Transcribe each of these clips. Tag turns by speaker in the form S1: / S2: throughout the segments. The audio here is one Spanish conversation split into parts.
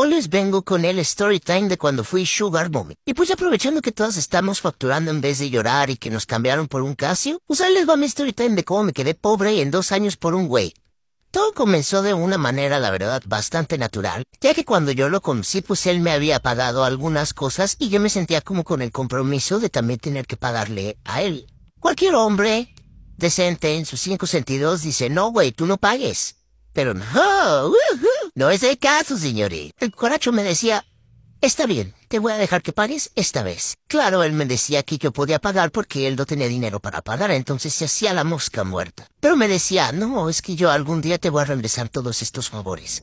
S1: Hoy les vengo con el story time de cuando fui Sugar Mommy. Y pues aprovechando que todas estamos facturando en vez de llorar y que nos cambiaron por un Casio, pues les va mi story time de cómo me quedé pobre en dos años por un güey. Todo comenzó de una manera, la verdad, bastante natural, ya que cuando yo lo conocí, pues él me había pagado algunas cosas y yo me sentía como con el compromiso de también tener que pagarle a él. Cualquier hombre decente en sus cinco sentidos dice, no, güey, tú no pagues. Pero no, No es el caso, señores. El cucaracho me decía, está bien, te voy a dejar que pagues esta vez. Claro, él me decía que yo podía pagar porque él no tenía dinero para pagar, entonces se hacía la mosca muerta. Pero me decía, no, es que yo algún día te voy a regresar todos estos favores.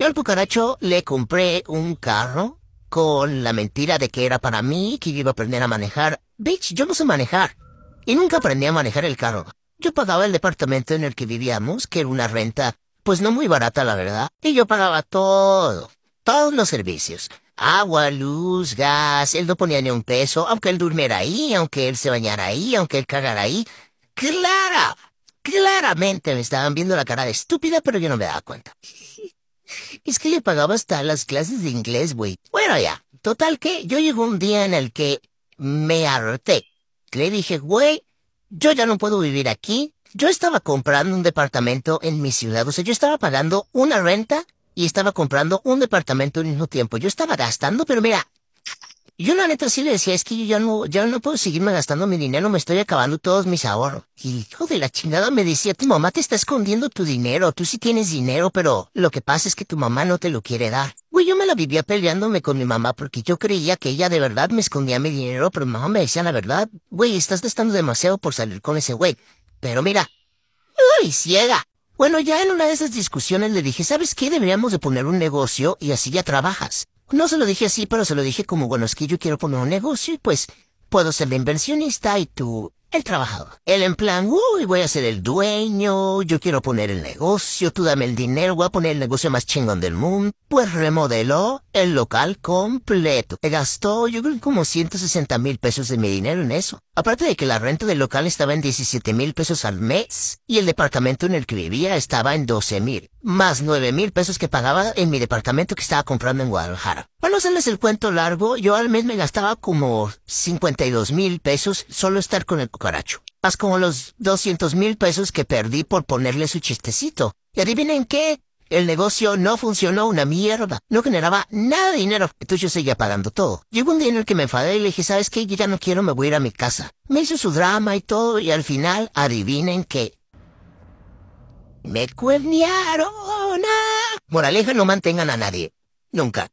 S1: Yo al cucaracho le compré un carro con la mentira de que era para mí, que iba a aprender a manejar. Bitch, yo no sé manejar. Y nunca aprendí a manejar el carro. Yo pagaba el departamento en el que vivíamos, que era una renta pues no muy barata la verdad, y yo pagaba todo, todos los servicios. Agua, luz, gas, él no ponía ni un peso, aunque él durmiera ahí, aunque él se bañara ahí, aunque él cagara ahí. Clara, claramente me estaban viendo la cara de estúpida, pero yo no me daba cuenta. Es que le pagaba hasta las clases de inglés, güey. Bueno, ya. Total que yo llegó un día en el que me harté. Le dije, güey, yo ya no puedo vivir aquí yo estaba comprando un departamento en mi ciudad. O sea, yo estaba pagando una renta y estaba comprando un departamento al mismo tiempo. Yo estaba gastando, pero mira, yo la neta sí le decía, es que yo ya no, ya no puedo seguirme gastando mi dinero, me estoy acabando todos mis ahorros. Y hijo de la chingada me decía, tu mamá te está escondiendo tu dinero, tú sí tienes dinero, pero lo que pasa es que tu mamá no te lo quiere dar. Güey, yo me la vivía peleándome con mi mamá porque yo creía que ella de verdad me escondía mi dinero, pero mi mamá me decía la verdad, güey, estás gastando demasiado por salir con ese güey. Pero mira, ¡Uy, ciega! Bueno, ya en una de esas discusiones le dije, ¿sabes qué? Deberíamos de poner un negocio y así ya trabajas. No se lo dije así, pero se lo dije como, bueno, es que yo quiero poner un negocio y pues puedo ser la inversionista y tú el trabajador. Él en plan, uy, voy a ser el dueño, yo quiero poner el negocio, tú dame el dinero, voy a poner el negocio más chingón del mundo. Pues remodeló el local completo. gastó, yo creo, como 160 mil pesos de mi dinero en eso. Aparte de que la renta del local estaba en 17 mil pesos al mes y el departamento en el que vivía estaba en 12 mil más nueve mil pesos que pagaba en mi departamento que estaba comprando en Guadalajara. Para no hacerles el cuento largo, yo al mes me gastaba como dos mil pesos solo estar con el cucaracho. Más como los doscientos mil pesos que perdí por ponerle su chistecito. Y adivinen qué, el negocio no funcionó una mierda. No generaba nada de dinero. Entonces yo seguía pagando todo. Llegó un día en el que me enfadé y le dije, ¿sabes qué? Yo ya no quiero, me voy a ir a mi casa. Me hizo su drama y todo y al final, adivinen qué, me Moraleja, no mantengan a nadie. Nunca.